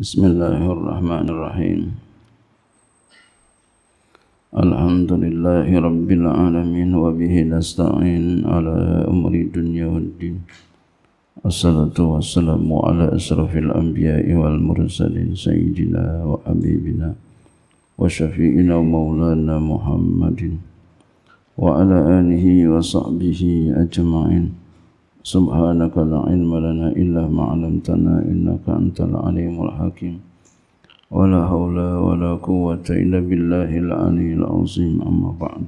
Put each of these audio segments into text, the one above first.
بسم الله الرحمن الرحيم الحمد لله رب العالمين وبه نستعين على أمر الدنيا والدين الصلاة والسلام على أشرف الأنبياء والمرسلين سيدنا وحبيبنا وشفيئنا ومولانا محمد وعلى آله وصحبه أجمعين سبحانك لا علم لنا إلا ما علمتنا إنك أنت العليم الحكيم ولا حول ولا قوة إلا بالله العلي العظيم أما بعد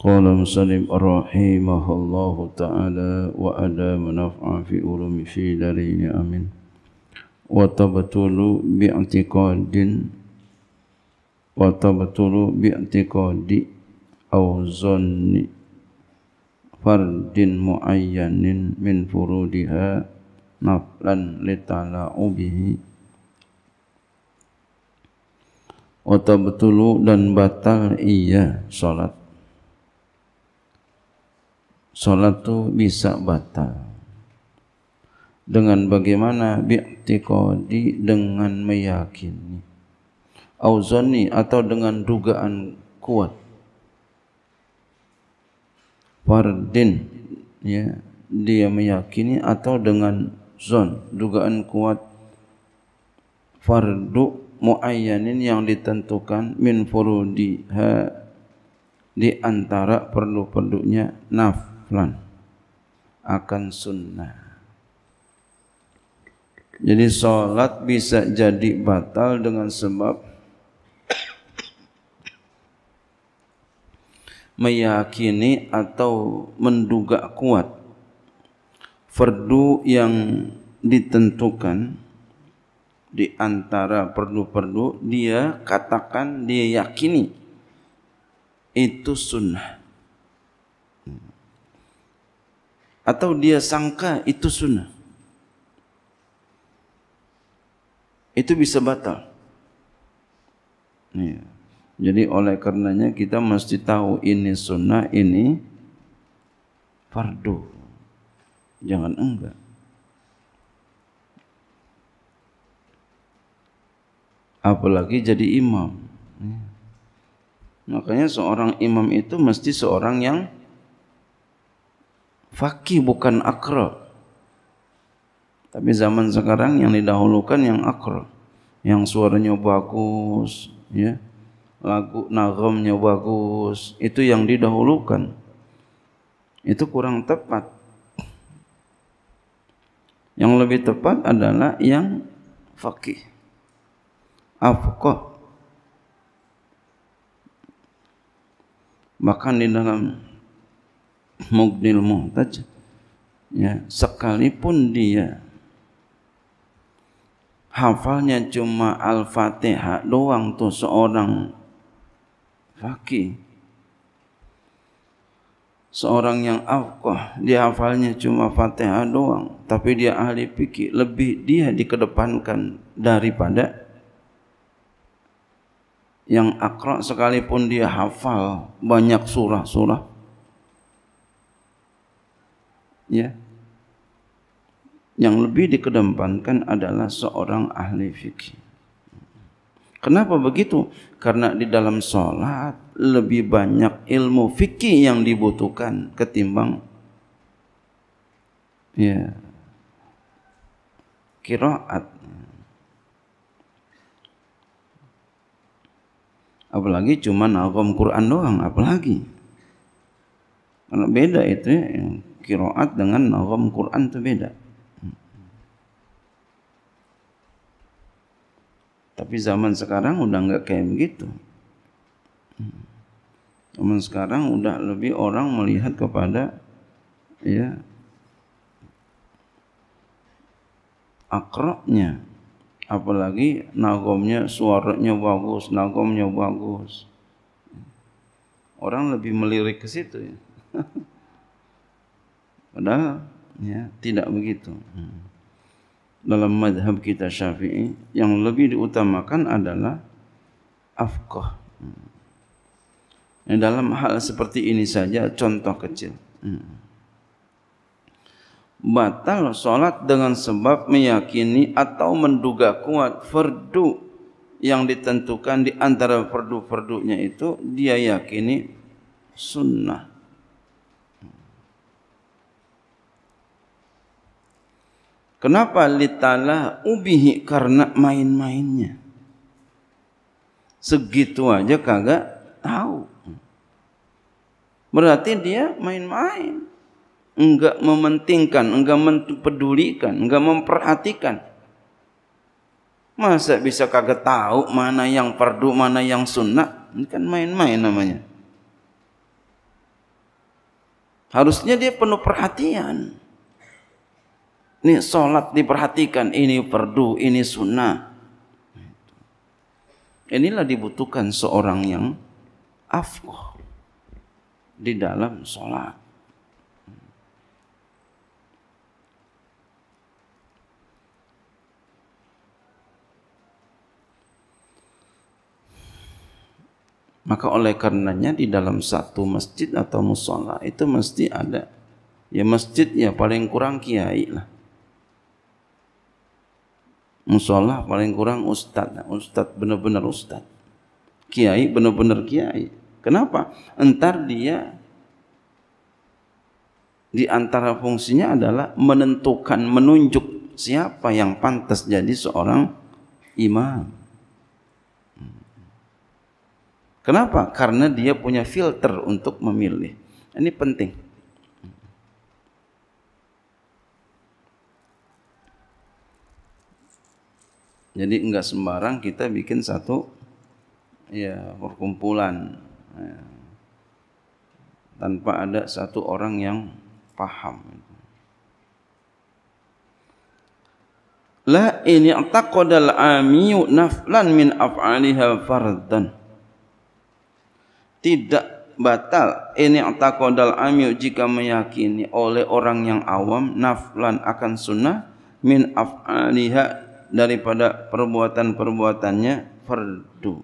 قال مسلم رحمه الله تعالى وأدى منفع في علوم في دارين أمين وتبطل باعتقاد وتبطل باعتقاد أو ظن fardin muayyanin min furudiha naflan litala ubihi Otabtulu dan batal iya sholat Sholat itu bisa batal Dengan bagaimana bi'tikodi dengan meyakini auzoni atau dengan dugaan kuat fardin ya dia meyakini atau dengan zon dugaan kuat fardu muayyanin yang ditentukan min furudiha di antara perlu-perlunya naflan akan sunnah. Jadi solat bisa jadi batal dengan sebab meyakini atau menduga kuat fardu yang ditentukan di antara perdu-perdu dia katakan dia yakini itu sunnah atau dia sangka itu sunnah itu bisa batal. Jadi oleh karenanya kita mesti tahu ini sunnah, ini fardu. Jangan enggak. Apalagi jadi imam. Makanya seorang imam itu mesti seorang yang fakih bukan akro. Tapi zaman sekarang yang didahulukan yang akro, yang suaranya bagus, ya lagu nagomnya bagus itu yang didahulukan itu kurang tepat yang lebih tepat adalah yang fakih afqah bahkan di dalam mugnil muhtaj ya sekalipun dia hafalnya cuma al-fatihah doang tuh seorang fakih. Seorang yang afqah, dia hafalnya cuma Fatihah doang, tapi dia ahli fikih, lebih dia dikedepankan daripada yang akra sekalipun dia hafal banyak surah-surah. Ya. Yang lebih dikedepankan adalah seorang ahli fikih. Kenapa begitu? Karena di dalam sholat lebih banyak ilmu fikih yang dibutuhkan ketimbang ya kiraat. Apalagi cuma nalkom Quran doang, apalagi. Karena beda itu ya, kiraat dengan nalkom Quran itu beda. Tapi zaman sekarang udah nggak kayak begitu. Zaman sekarang udah lebih orang melihat kepada ya akroknya apalagi nagomnya suaranya bagus nagomnya bagus orang lebih melirik ke situ ya padahal ya tidak begitu hmm. dalam madhab kita syafi'i yang lebih diutamakan adalah afqah. Nah, hmm. dalam hal seperti ini saja contoh kecil. Hmm. Batal solat dengan sebab meyakini atau menduga kuat fardu yang ditentukan di antara fardu-fardunya itu dia yakini sunnah. Kenapa litala ubihi karena main-mainnya. Segitu aja kagak tahu. Berarti dia main-main. Enggak mementingkan, enggak mempedulikan, enggak memperhatikan. Masa bisa kagak tahu mana yang perdu, mana yang sunnah? Ini kan main-main namanya. Harusnya dia penuh perhatian. Ini sholat diperhatikan, ini perdu, ini sunnah. Inilah dibutuhkan seorang yang afkoh di dalam sholat. Maka oleh karenanya di dalam satu masjid atau musola itu mesti ada ya masjid ya paling kurang kiai lah musola paling kurang ustad nah, ustad benar-benar ustad kiai benar-benar kiai kenapa entar dia di antara fungsinya adalah menentukan menunjuk siapa yang pantas jadi seorang imam kenapa karena dia punya filter untuk memilih ini penting Jadi enggak sembarang kita bikin satu ya perkumpulan ya, tanpa ada satu orang yang paham. La ini taqadal amiyu naflan min af'aliha fardan. Tidak batal ini taqadal amiyu jika meyakini oleh orang yang awam naflan akan sunnah min af'aliha daripada perbuatan-perbuatannya fardu.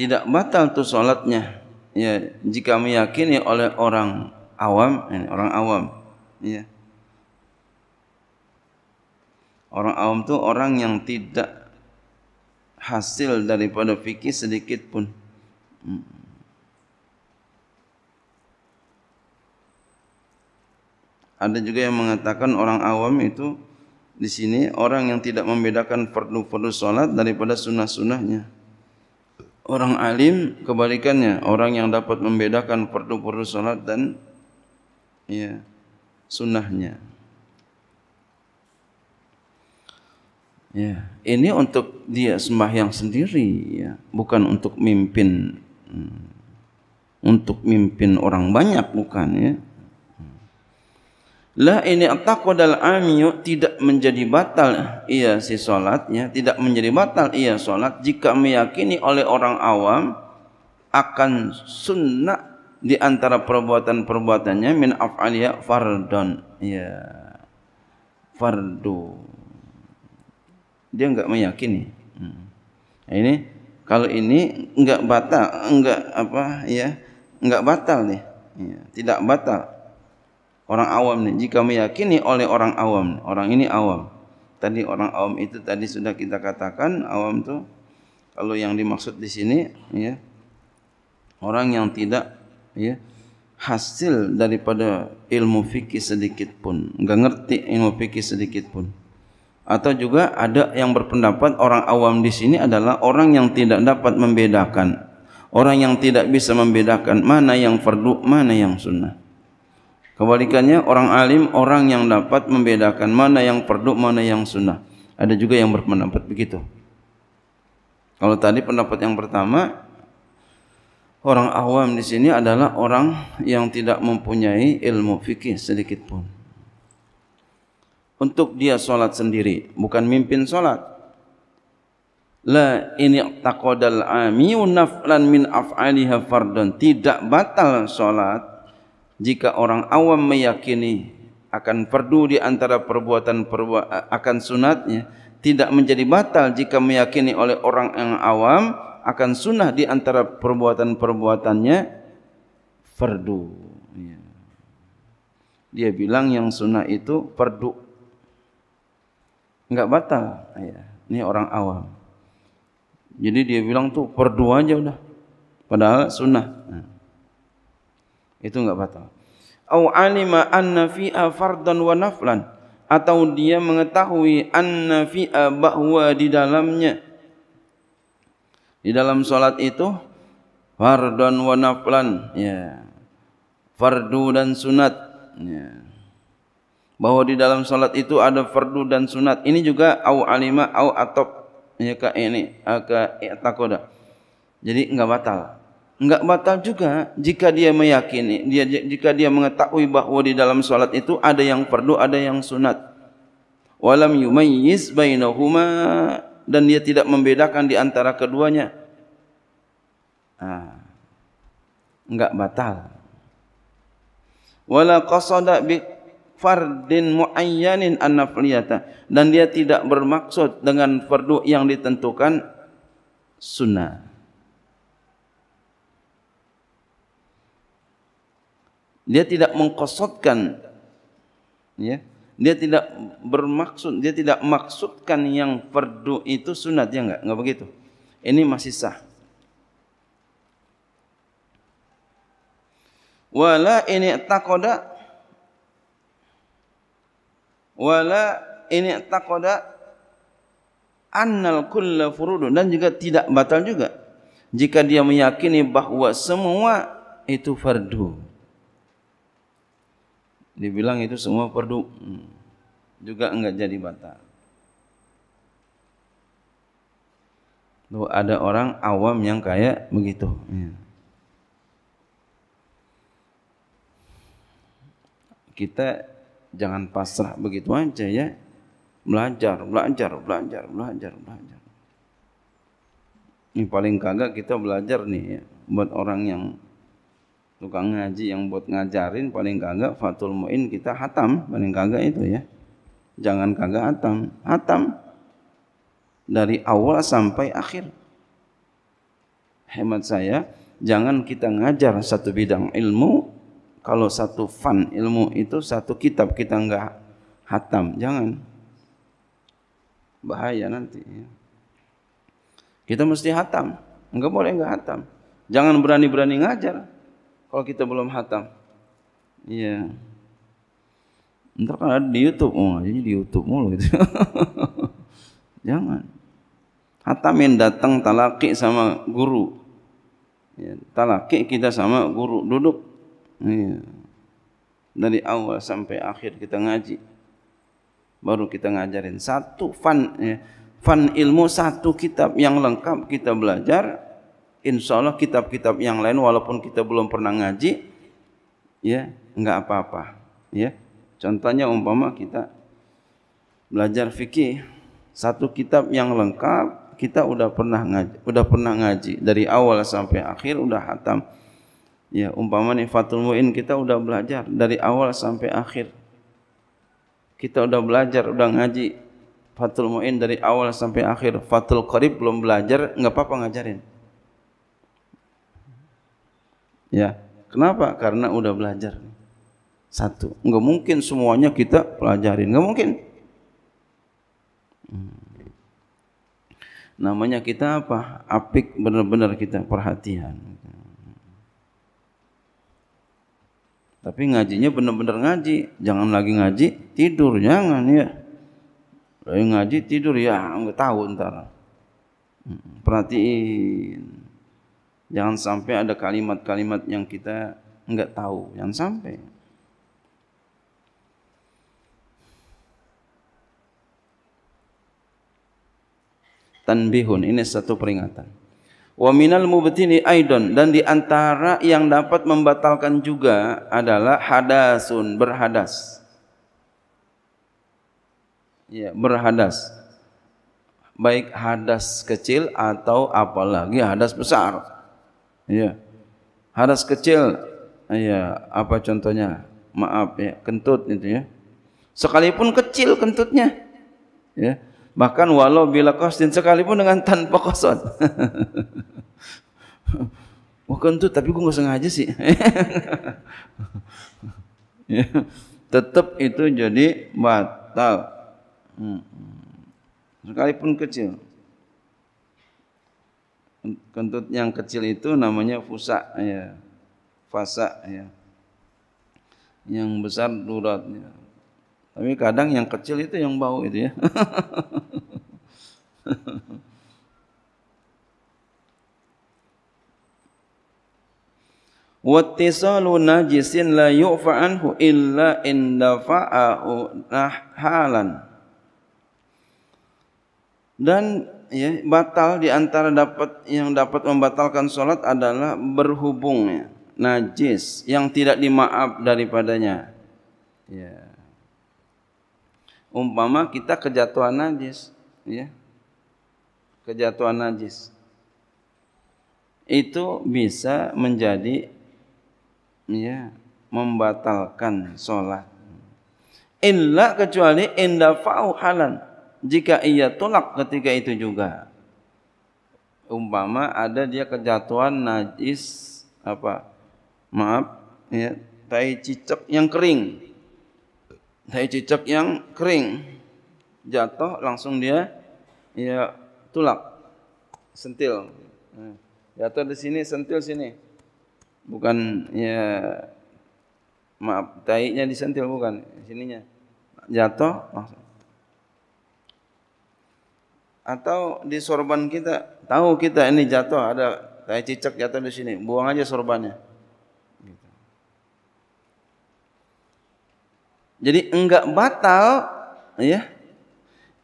Tidak batal tu sholatnya ya jika meyakini oleh orang awam ini orang awam ya orang awam tu orang yang tidak hasil daripada fikih sedikit pun hmm. Ada juga yang mengatakan orang awam itu di sini orang yang tidak membedakan perlu perlu sholat daripada sunnah-sunnahnya. Orang alim kebalikannya, orang yang dapat membedakan perlu perlu sholat dan ya sunnahnya. Ya, ini untuk dia sembahyang sendiri ya, bukan untuk mimpin hmm, untuk mimpin orang banyak bukan ya. La ini atakodal amiyu tidak menjadi batal ia si solatnya tidak menjadi batal ia solat jika meyakini oleh orang awam akan sunnah di antara perbuatan-perbuatannya min af'aliya fardon ya fardu dia enggak meyakini hmm. ini kalau ini enggak batal enggak apa ya enggak batal ni ya, tidak batal orang awam ni jika meyakini oleh orang awam orang ini awam tadi orang awam itu tadi sudah kita katakan awam tu kalau yang dimaksud di sini ya orang yang tidak ya hasil daripada ilmu fikih sedikit pun enggak ngerti ilmu fikih sedikit pun atau juga ada yang berpendapat orang awam di sini adalah orang yang tidak dapat membedakan orang yang tidak bisa membedakan mana yang fardu mana yang sunnah Kebalikannya orang alim orang yang dapat membedakan mana yang perduk mana yang sunnah. Ada juga yang berpendapat begitu. Kalau tadi pendapat yang pertama orang awam di sini adalah orang yang tidak mempunyai ilmu fikih sedikit pun. Untuk dia solat sendiri, bukan mimpin solat. La ini takodal amiunaf lan min afaliha fardon tidak batal solat jika orang awam meyakini akan perdu di antara perbuatan perbu akan sunatnya tidak menjadi batal jika meyakini oleh orang yang awam akan sunnah di antara perbuatan-perbuatannya perdu ya. Dia bilang yang sunnah itu perdu Enggak batal. Ya. Ini orang awam. Jadi dia bilang tu perdu aja sudah Padahal sunnah. Itu enggak batal. Au alima anna fi'a fardan wa naflan atau dia mengetahui anna fi'a bahwa di dalamnya di dalam salat itu fardun wa naflan ya fardu dan sunat ya bahwa di dalam salat itu ada fardu dan sunat ini juga au alima au atop ya ka ini ka jadi enggak batal enggak batal juga jika dia meyakini dia jika dia mengetahui bahawa di dalam solat itu ada yang perdu ada yang sunat walam yumayyiz bainahuma dan dia tidak membedakan di antara keduanya ah enggak batal wala qasada bi fardin muayyanin annafliyata dan dia tidak bermaksud dengan fardu yang ditentukan sunnah dia tidak mengkosotkan ya dia tidak bermaksud dia tidak maksudkan yang perdu itu sunat ya enggak enggak begitu ini masih sah wala ini taqada wala ini taqada annal kullu furudun dan juga tidak batal juga jika dia meyakini bahawa semua itu fardu dibilang itu semua perdu hmm. juga enggak jadi batal. Tuh ada orang awam yang kayak begitu. Ya. Kita jangan pasrah begitu aja ya. Belajar, belajar, belajar, belajar, belajar. Ini paling kagak kita belajar nih ya, buat orang yang tukang ngaji yang buat ngajarin paling kagak fatul muin kita hatam paling kagak itu ya jangan kagak hatam hatam dari awal sampai akhir hemat saya jangan kita ngajar satu bidang ilmu kalau satu fan ilmu itu satu kitab kita enggak hatam jangan bahaya nanti ya. kita mesti hatam enggak boleh enggak hatam jangan berani-berani ngajar kalau kita belum hatam. Iya. Entar Ntar kan ada di YouTube, oh jadi di YouTube mulu gitu. Jangan. Hatamin datang talaki sama guru. Ya, talaki kita sama guru duduk. Iya. Dari awal sampai akhir kita ngaji. Baru kita ngajarin satu fan ya. Fan ilmu satu kitab yang lengkap kita belajar Insya Allah kitab-kitab yang lain walaupun kita belum pernah ngaji, ya nggak apa-apa. Ya, contohnya umpama kita belajar fikih satu kitab yang lengkap kita udah pernah ngaji, udah pernah ngaji dari awal sampai akhir udah hatam. Ya, umpama nih Fatul Muin kita udah belajar dari awal sampai akhir. Kita udah belajar, udah ngaji Fatul Muin dari awal sampai akhir. Fatul Qarib belum belajar, nggak apa-apa ngajarin. Ya. Kenapa? Karena udah belajar. Satu. Enggak mungkin semuanya kita pelajarin. Enggak mungkin. Hmm. Namanya kita apa? Apik benar-benar kita perhatian. Tapi ngajinya benar-benar ngaji. Jangan lagi ngaji, tidur. Jangan ya. Lagi ngaji, tidur. Ya, enggak tahu ntar. Hmm, perhatiin. Jangan sampai ada kalimat-kalimat yang kita enggak tahu, jangan sampai. Tanbihun ini satu peringatan. Wa minal mubtini aidon dan di antara yang dapat membatalkan juga adalah hadasun berhadas. Ya, berhadas. Baik hadas kecil atau apalagi hadas besar. Ya Hadas kecil. Ya, apa contohnya? Maaf ya, kentut itu ya. Sekalipun kecil kentutnya. Ya. Bahkan walau bila qasdin sekalipun dengan tanpa qasad. Wah oh, kentut tapi gue nggak sengaja sih. ya. Tetap itu jadi batal. Hmm. Sekalipun kecil. Kentut yang kecil itu namanya fusa, ya. fasa, ya. Yang besar durat ya. Tapi kadang yang kecil itu yang bau itu ya. Wattisalu najisin la yu'fa anhu illa fa'a'u nahhalan. Dan ya, batal di antara dapat yang dapat membatalkan solat adalah ya, najis yang tidak dimaaf daripadanya. Ya. Umpama kita kejatuhan najis, ya. Kejatuhan najis. Itu bisa menjadi ya, membatalkan solat. Illa kecuali indafa'u halan jika ia tolak ketika itu juga umpama ada dia kejatuhan najis apa maaf ya tai cicak yang kering tai cicak yang kering jatuh langsung dia ya tolak sentil hmm. jatuh di sini sentil sini bukan ya maaf tai nya disentil bukan sininya jatuh langsung atau di sorban kita tahu kita ini jatuh ada kayak cicak jatuh di sini buang aja sorbannya jadi enggak batal ya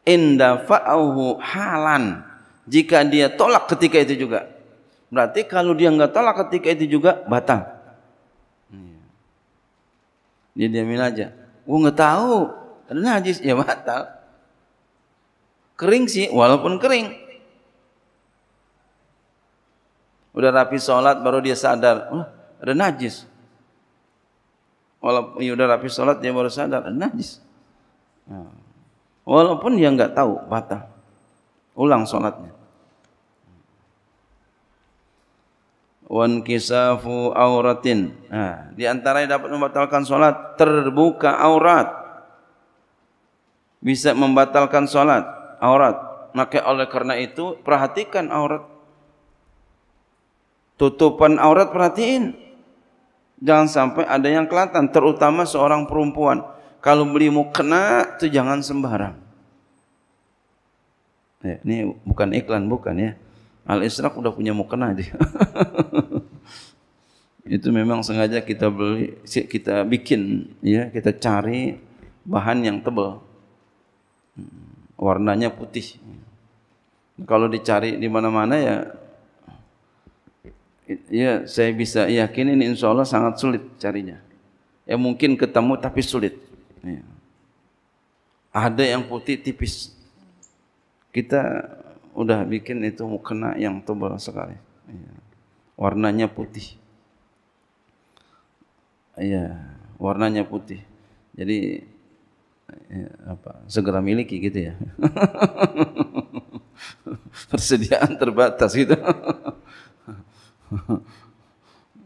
indafa'uhu halan jika dia tolak ketika itu juga berarti kalau dia enggak tolak ketika itu juga batal iya. dia diamin aja gua enggak tahu ada najis ya batal Kering sih, walaupun kering. Udah rapi sholat baru dia sadar, oh, ada najis. Walaupun ya udah rapi sholat dia baru sadar, ada najis. Nah, walaupun dia nggak tahu patah. Ulang sholatnya. Wan kisafu auratin. Nah, di yang dapat membatalkan sholat terbuka aurat. Bisa membatalkan sholat aurat. Maka oleh karena itu perhatikan aurat. Tutupan aurat perhatiin. Jangan sampai ada yang kelihatan, terutama seorang perempuan. Kalau beli mukena itu jangan sembarang. Ya, ini bukan iklan, bukan ya. Al Israq udah punya mukena dia. itu memang sengaja kita beli, kita bikin, ya kita cari bahan yang tebal. Hmm warnanya putih. Kalau dicari di mana-mana ya ya saya bisa yakin ini insya Allah sangat sulit carinya. Ya mungkin ketemu tapi sulit. Ya. Ada yang putih tipis. Kita udah bikin itu mukena yang tebal sekali. Ya. Warnanya putih. Iya, warnanya putih. Jadi Iya, apa segera miliki gitu ya persediaan terbatas gitu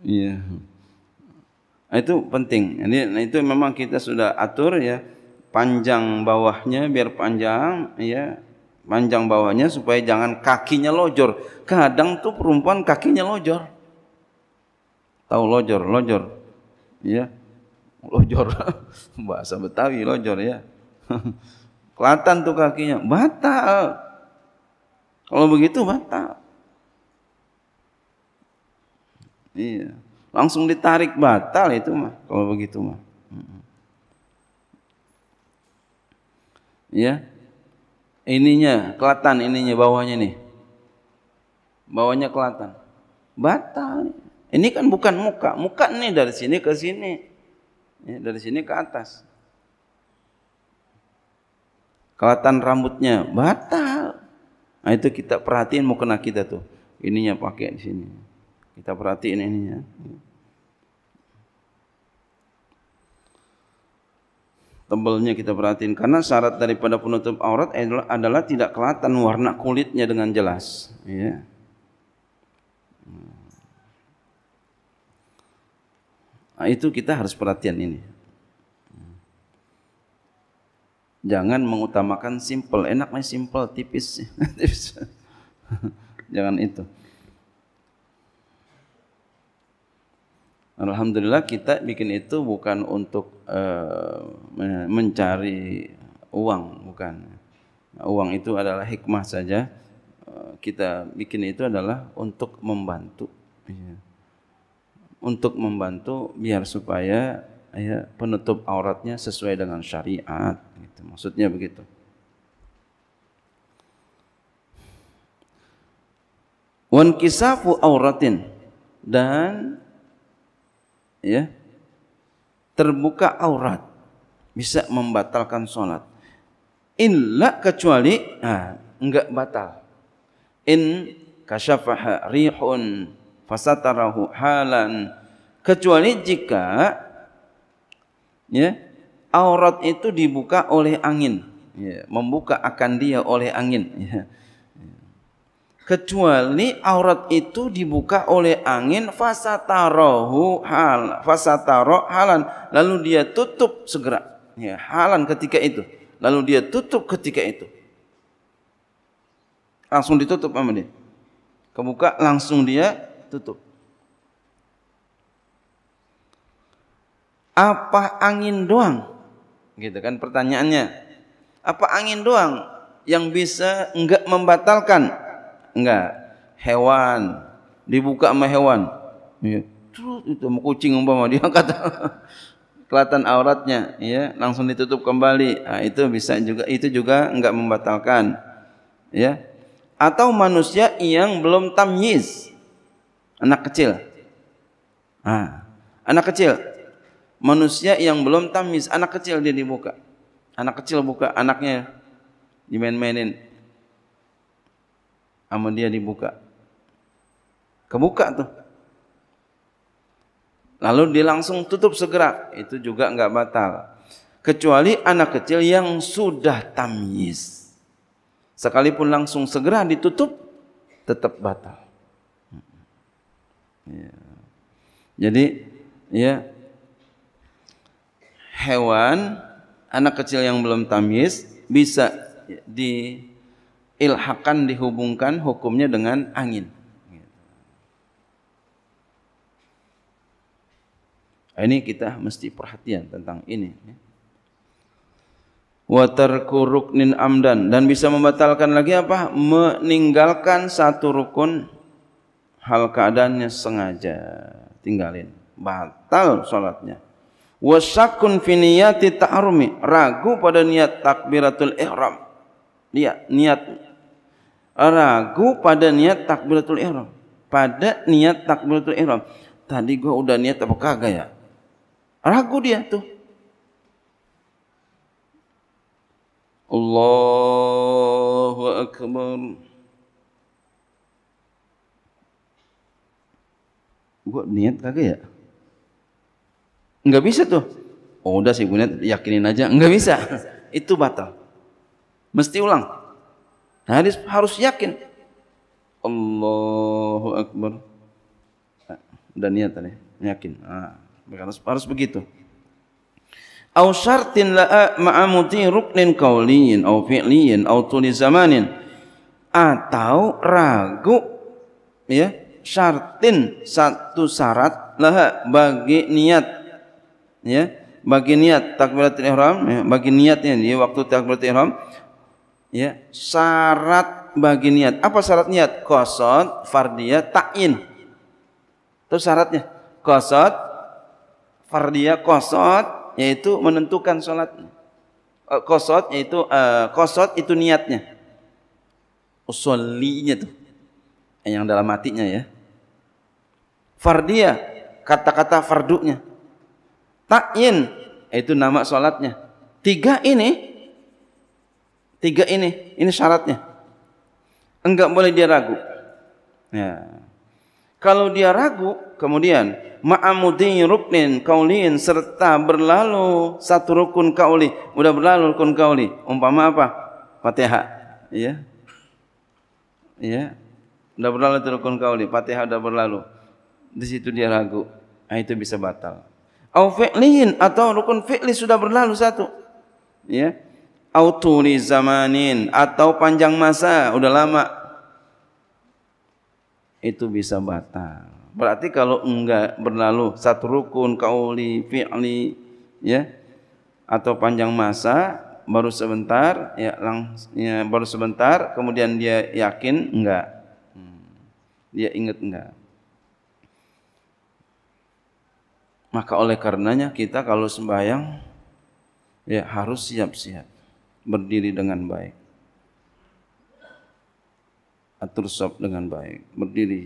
iya nah, itu penting ini nah itu memang kita sudah atur ya panjang bawahnya biar panjang ya panjang bawahnya supaya jangan kakinya lojor kadang tuh perempuan kakinya lojor tahu lojor lojor ya lojor Bahasa Betawi lojor ya. Kelatan tuh kakinya. Batal. Kalau begitu batal. Iya. Langsung ditarik batal itu mah. Kalau begitu mah. Ya. Ininya, kelatan ininya bawahnya nih. Bawahnya kelatan. Batal. Ini kan bukan muka. Muka nih dari sini ke sini. Ya, dari sini ke atas. kawatan rambutnya batal. Nah itu kita perhatiin mau kena kita tuh. Ininya pakai di sini. Kita perhatiin ininya. tebalnya kita perhatiin karena syarat daripada penutup aurat adalah, adalah tidak kelihatan warna kulitnya dengan jelas. Ya. Nah, itu kita harus perhatian ini. Jangan mengutamakan simple, enaknya simple, tipis. Jangan itu. Alhamdulillah kita bikin itu bukan untuk uh, mencari uang, bukan. Nah, uang itu adalah hikmah saja. Uh, kita bikin itu adalah untuk membantu. Yeah untuk membantu biar supaya ya, penutup auratnya sesuai dengan syariat. Gitu. Maksudnya begitu. Wan kisafu auratin dan ya terbuka aurat bisa membatalkan sholat. Inla kecuali ah, enggak batal. In kasyafaha rihun fasatarahu halan kecuali jika ya aurat itu dibuka oleh angin ya, membuka akan dia oleh angin ya. kecuali aurat itu dibuka oleh angin fasatarahu hal fasataro halan lalu dia tutup segera ya halan ketika itu lalu dia tutup ketika itu langsung ditutup sama dia kebuka langsung dia tutup. Apa angin doang? Gitu kan pertanyaannya. Apa angin doang yang bisa enggak membatalkan? Enggak. Hewan dibuka sama hewan. Ya. Terus itu sama kucing umpama dia kata kelihatan auratnya ya langsung ditutup kembali nah, itu bisa juga itu juga enggak membatalkan ya atau manusia yang belum tamyiz anak kecil. Nah, anak kecil. Manusia yang belum tamis, anak kecil dia dibuka. Anak kecil buka anaknya dimain-mainin. Sama dia dibuka. Kebuka tuh. Lalu dia langsung tutup segera. Itu juga nggak batal. Kecuali anak kecil yang sudah tamis. Sekalipun langsung segera ditutup, tetap batal. Ya. Jadi ya hewan anak kecil yang belum tamis bisa diilhakan dihubungkan hukumnya dengan angin. Gitu. Ini kita mesti perhatian tentang ini. Ya. kuruk nin amdan dan bisa membatalkan lagi apa? Meninggalkan satu rukun hal keadaannya sengaja tinggalin batal salatnya wasakun fi niyati ta'rumi ragu pada niat takbiratul ihram lihat niat ragu pada niat takbiratul ihram pada niat takbiratul ihram tadi gua udah niat apa kagak ya ragu dia tuh Allahu akbar niat kagak ya? Enggak bisa tuh. Oh udah sih gue yakinin aja. Enggak bisa. Itu batal. Mesti ulang. Nah, harus harus yakin. Allahu Akbar. Ah, udah niat tadi. Yakin. Ah, harus, harus begitu. Au syartin la'a ah, ma'amuti ruknin kauliyin au fi'liyin au tuli zamanin atau ragu ya syartin satu syarat lah bagi niat ya bagi niat takbiratul ihram ya, bagi niatnya di waktu takbiratul ihram ya syarat bagi niat apa syarat niat qasad fardiyah ta'in itu syaratnya qasad fardiyah qasad yaitu menentukan salat eh, qasad yaitu uh, itu niatnya usolinya tuh yang dalam hatinya ya Fardia kata-kata fardunya takin itu nama sholatnya tiga ini tiga ini ini syaratnya enggak boleh dia ragu ya kalau dia ragu kemudian ma'amudin ruknin kaulin serta berlalu satu rukun kauli udah berlalu rukun kauli umpama apa Fatihah ya ya udah berlalu rukun kauli Fatihah udah berlalu di situ dia ragu. Nah, itu bisa batal. Au fi'lihin atau rukun fi'li sudah berlalu satu. Ya. Au tuli zamanin atau panjang masa udah lama. Itu bisa batal. Berarti kalau enggak berlalu satu rukun kauli fi'li ya atau panjang masa baru sebentar ya, lang, ya baru sebentar kemudian dia yakin enggak. Hmm. Dia ingat enggak. Maka oleh karenanya kita kalau sembahyang ya harus siap-siap berdiri dengan baik. Atur sop dengan baik, berdiri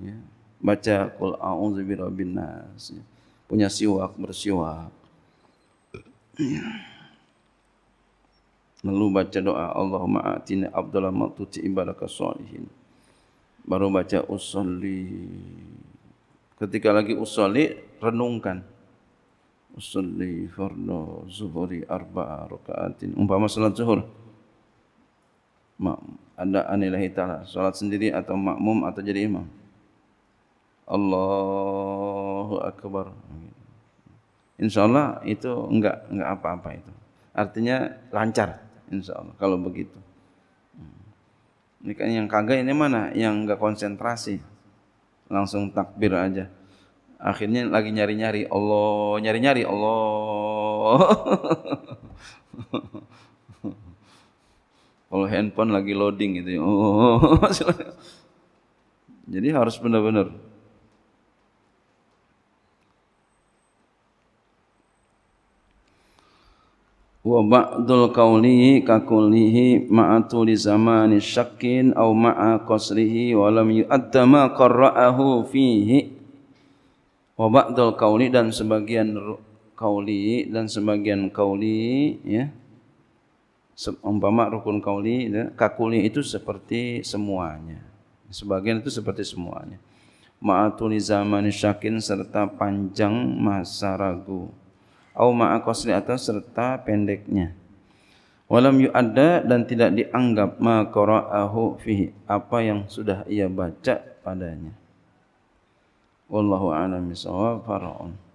ya. Baca qul a'udzu birabbin nas. Ya. Punya siwak, bersiwak. Ya. Lalu baca doa Allahumma atina abdullah matuti ibadaka salihin. Baru baca usolli Ketika lagi usolli renungkan. Usolli fardhu zuhuri arba rakaatin. Umpama salat zuhur. Ada anilahi ta'ala. Salat sendiri atau makmum atau jadi imam. Allahu Akbar. insyaallah itu enggak enggak apa-apa itu. Artinya lancar insyaallah kalau begitu. Ini kan yang kagak ini mana? Yang enggak konsentrasi langsung takbir aja akhirnya lagi nyari-nyari Allah nyari-nyari Allah kalau handphone lagi loading gitu oh. jadi harus benar-benar wa ba'dul qawlihi ka qawlihi ma'atu li zamani syakkin aw ma'a qasrihi wa lam yu'adda ma qarra'ahu fihi wa ba'dul qawli dan sebagian qawli dan sebagian qawli ya umpama rukun qawli ya. kakuli itu seperti semuanya sebagian itu seperti semuanya ma'atu li zamani syakkin serta panjang masa ragu au ma'a qasri atau serta pendeknya walam yu'adda dan tidak dianggap ma qara'ahu fihi apa yang sudah ia baca padanya wallahu a'lam bisawab fara'un